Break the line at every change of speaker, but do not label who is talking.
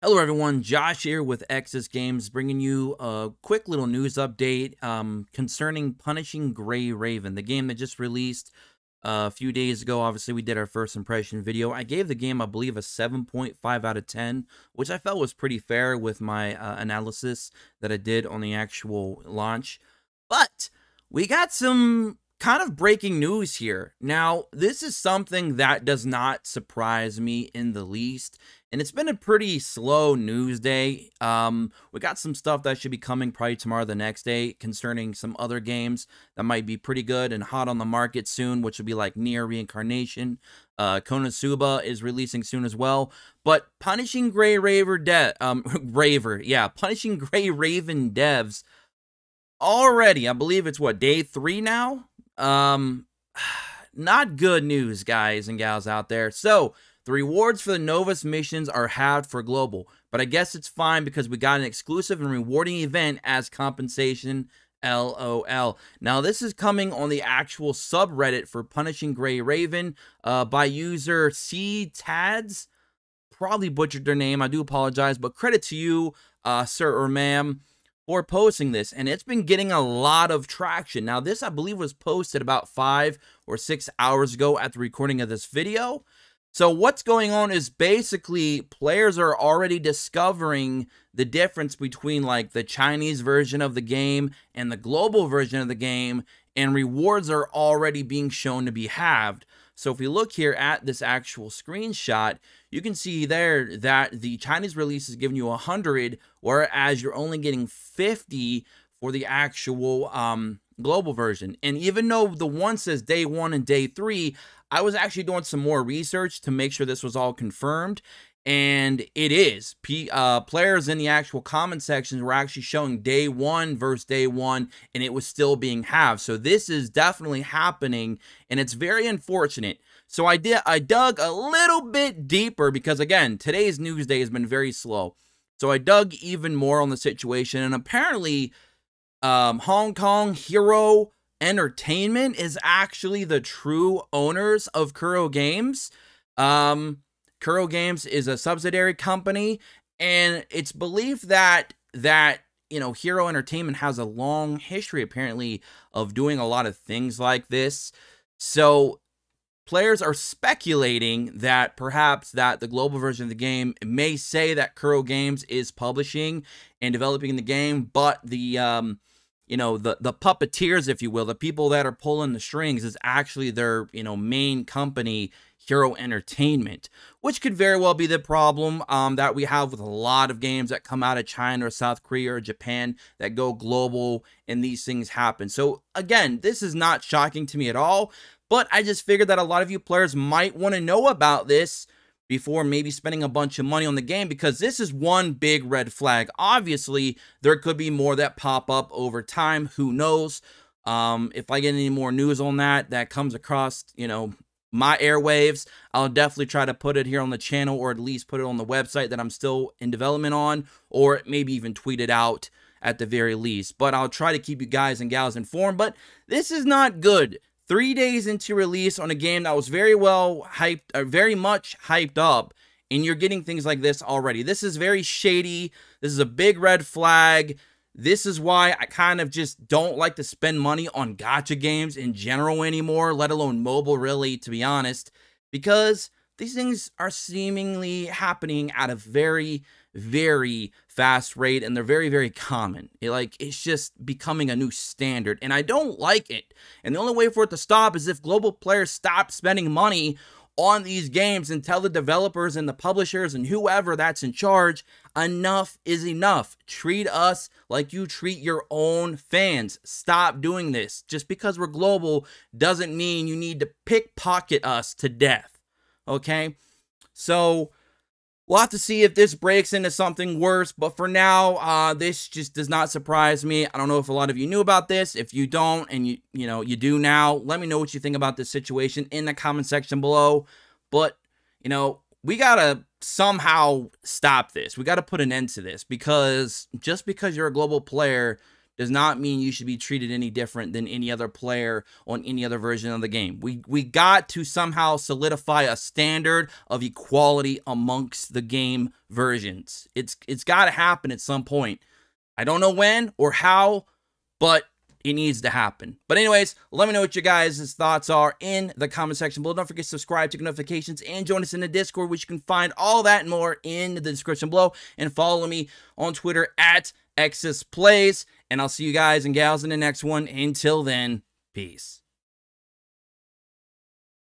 Hello, everyone. Josh here with Exis Games, bringing you a quick little news update um, concerning Punishing Gray Raven, the game that just released uh, a few days ago. Obviously, we did our first impression video. I gave the game, I believe, a 7.5 out of 10, which I felt was pretty fair with my uh, analysis that I did on the actual launch. But we got some kind of breaking news here. Now, this is something that does not surprise me in the least. And it's been a pretty slow news day. Um, we got some stuff that should be coming probably tomorrow, the next day, concerning some other games that might be pretty good and hot on the market soon, which would be like Near Reincarnation. Uh, Konosuba is releasing soon as well. But Punishing Gray Raver, De- um, Raver, yeah, Punishing Gray Raven devs already, I believe it's what, day three now? Um, not good news, guys and gals out there. So, the rewards for the Novus missions are halved for global, but I guess it's fine because we got an exclusive and rewarding event as compensation. LOL. Now, this is coming on the actual subreddit for Punishing Gray Raven uh, by user C Tads. Probably butchered their name. I do apologize, but credit to you, uh, sir or ma'am posting this, and it's been getting a lot of traction. Now, this I believe was posted about five or six hours ago at the recording of this video. So, what's going on is basically players are already discovering the difference between like the Chinese version of the game and the global version of the game, and rewards are already being shown to be halved. So if we look here at this actual screenshot, you can see there that the Chinese release is giving you 100, whereas you're only getting 50 for the actual um, global version. And even though the one says day one and day three, I was actually doing some more research to make sure this was all confirmed and it is. P, uh, players in the actual comment sections were actually showing day one versus day one, and it was still being halved. So this is definitely happening, and it's very unfortunate. So I did I dug a little bit deeper because again, today's news day has been very slow. So I dug even more on the situation, and apparently, um, Hong Kong Hero Entertainment is actually the true owners of Kuro Games. Um, Kuro Games is a subsidiary company, and it's believed that that you know Hero Entertainment has a long history apparently of doing a lot of things like this. So players are speculating that perhaps that the global version of the game may say that Kuro Games is publishing and developing the game, but the um, you know the the puppeteers, if you will, the people that are pulling the strings is actually their you know main company Hero Entertainment, which could very well be the problem um, that we have with a lot of games that come out of China or South Korea or Japan that go global and these things happen. So, again, this is not shocking to me at all, but I just figured that a lot of you players might want to know about this before maybe spending a bunch of money on the game because this is one big red flag. Obviously, there could be more that pop up over time. Who knows? Um, if I get any more news on that, that comes across, you know, my airwaves. I'll definitely try to put it here on the channel or at least put it on the website that I'm still in development on, or maybe even tweet it out at the very least. But I'll try to keep you guys and gals informed. But this is not good. Three days into release on a game that was very well hyped, or very much hyped up, and you're getting things like this already. This is very shady. This is a big red flag. This is why I kind of just don't like to spend money on gotcha games in general anymore, let alone mobile, really, to be honest, because these things are seemingly happening at a very, very fast rate and they're very, very common. It, like, it's just becoming a new standard, and I don't like it. And the only way for it to stop is if global players stop spending money on these games and tell the developers and the publishers and whoever that's in charge enough is enough. Treat us like you treat your own fans. Stop doing this. Just because we're global doesn't mean you need to pickpocket us to death. Okay? So, We'll have to see if this breaks into something worse, but for now, uh, this just does not surprise me. I don't know if a lot of you knew about this. If you don't and you you know you do now, let me know what you think about this situation in the comment section below. But you know we gotta somehow stop this. We gotta put an end to this because just because you're a global player does not mean you should be treated any different than any other player on any other version of the game. We we got to somehow solidify a standard of equality amongst the game versions. It's it's got to happen at some point. I don't know when or how, but it needs to happen. But anyways, let me know what your guys' thoughts are in the comment section below. Don't forget to subscribe, to get notifications, and join us in the Discord, which you can find all that and more in the description below. And follow me on Twitter at Exis Plays. And I'll see you guys and gals in the next one. Until then, peace.